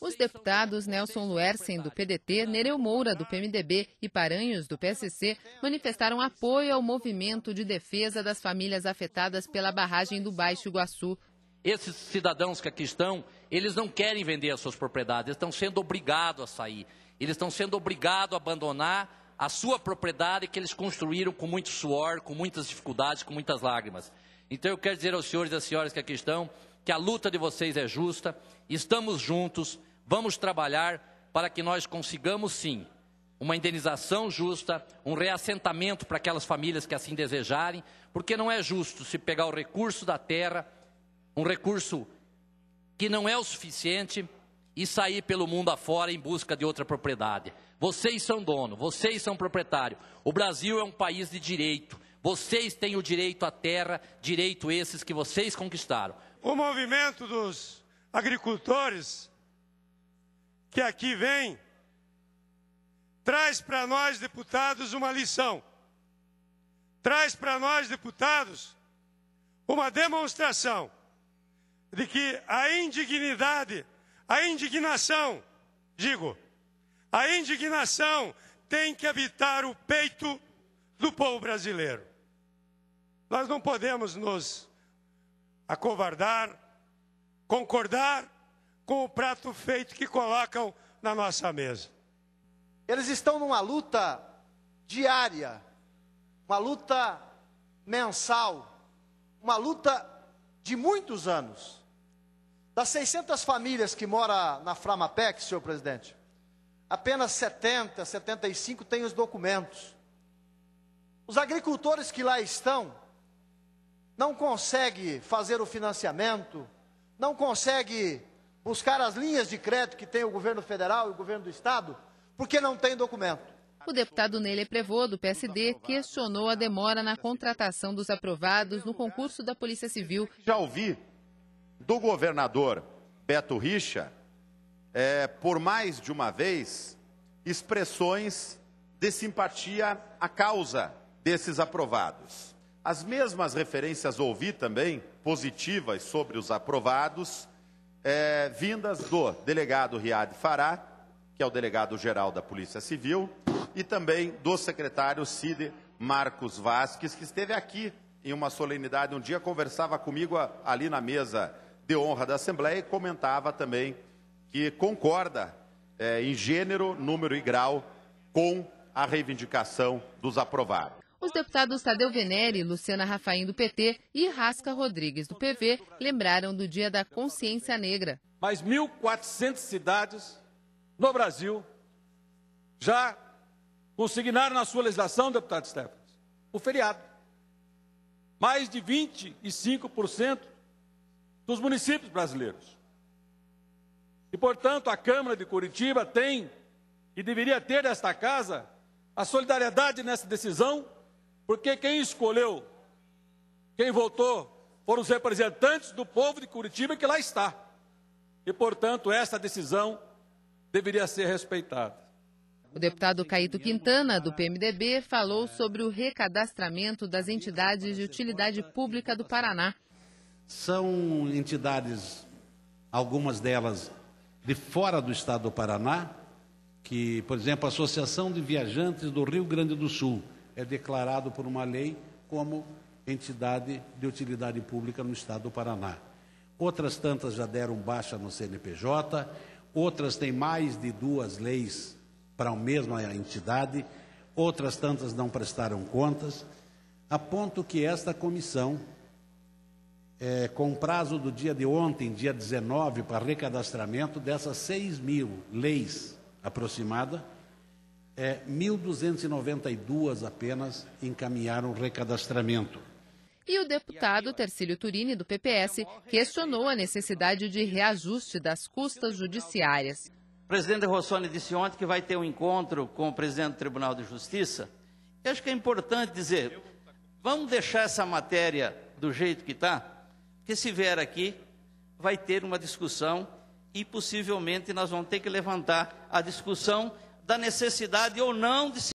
os deputados Nelson Luersen, do PDT, Nereu Moura, do PMDB e Paranhos, do PSC, manifestaram apoio ao movimento de defesa das famílias afetadas pela barragem do Baixo Iguaçu. Esses cidadãos que aqui estão, eles não querem vender as suas propriedades, eles estão sendo obrigados a sair. Eles estão sendo obrigados a abandonar a sua propriedade que eles construíram com muito suor, com muitas dificuldades, com muitas lágrimas. Então eu quero dizer aos senhores e às senhoras que aqui estão, que a luta de vocês é justa, estamos juntos, vamos trabalhar para que nós consigamos sim uma indenização justa, um reassentamento para aquelas famílias que assim desejarem, porque não é justo se pegar o recurso da terra, um recurso que não é o suficiente, e sair pelo mundo afora em busca de outra propriedade. Vocês são dono, vocês são proprietário. O Brasil é um país de direito. Vocês têm o direito à terra, direito esses que vocês conquistaram. O movimento dos agricultores que aqui vem traz para nós deputados uma lição. Traz para nós deputados uma demonstração de que a indignidade, a indignação, digo, a indignação tem que habitar o peito do povo brasileiro. Nós não podemos nos acovardar, concordar com o prato feito que colocam na nossa mesa. Eles estão numa luta diária, uma luta mensal, uma luta de muitos anos. Das 600 famílias que mora na Framapec, senhor presidente, apenas 70, 75 têm os documentos. Os agricultores que lá estão não conseguem fazer o financiamento, não conseguem buscar as linhas de crédito que tem o governo federal e o governo do estado, porque não tem documento. O deputado Nele Prevô, do PSD, questionou a demora na contratação dos aprovados no concurso da Polícia Civil. Já ouvi do governador Beto Richa, é, por mais de uma vez, expressões de simpatia à causa desses aprovados. As mesmas referências ouvi também, positivas sobre os aprovados, é, vindas do delegado Riad Fará, que é o delegado-geral da Polícia Civil, e também do secretário Cide Marcos Vasques, que esteve aqui em uma solenidade um dia, conversava comigo ali na mesa de honra da Assembleia e comentava também que concorda é, em gênero, número e grau com a reivindicação dos aprovados. Os deputados Tadeu Venere, Luciana Rafaim do PT e Rasca Rodrigues do PV lembraram do Dia da Consciência Negra. Mais 1.400 cidades no Brasil já consignaram na sua legislação, deputado Stephens, o feriado. Mais de 25% dos municípios brasileiros. E, portanto, a Câmara de Curitiba tem e deveria ter desta casa a solidariedade nessa decisão porque quem escolheu, quem votou, foram os representantes do povo de Curitiba que lá está. E, portanto, essa decisão deveria ser respeitada. O deputado Caíto Quintana, do PMDB, falou sobre o recadastramento das entidades de utilidade pública do Paraná. São entidades, algumas delas de fora do estado do Paraná, que, por exemplo, a Associação de Viajantes do Rio Grande do Sul, é declarado por uma lei como entidade de utilidade pública no estado do Paraná. Outras tantas já deram baixa no CNPJ, outras têm mais de duas leis para a mesma entidade, outras tantas não prestaram contas, a ponto que esta comissão, é, com prazo do dia de ontem, dia 19, para recadastramento dessas 6 mil leis aproximada, é, 1.292 apenas encaminharam recadastramento. E o deputado Tercílio Turini, do PPS, questionou a necessidade de reajuste das custas judiciárias. O presidente Rossoni disse ontem que vai ter um encontro com o presidente do Tribunal de Justiça. Eu acho que é importante dizer, vamos deixar essa matéria do jeito que está, que se vier aqui, vai ter uma discussão e possivelmente nós vamos ter que levantar a discussão da necessidade ou não de se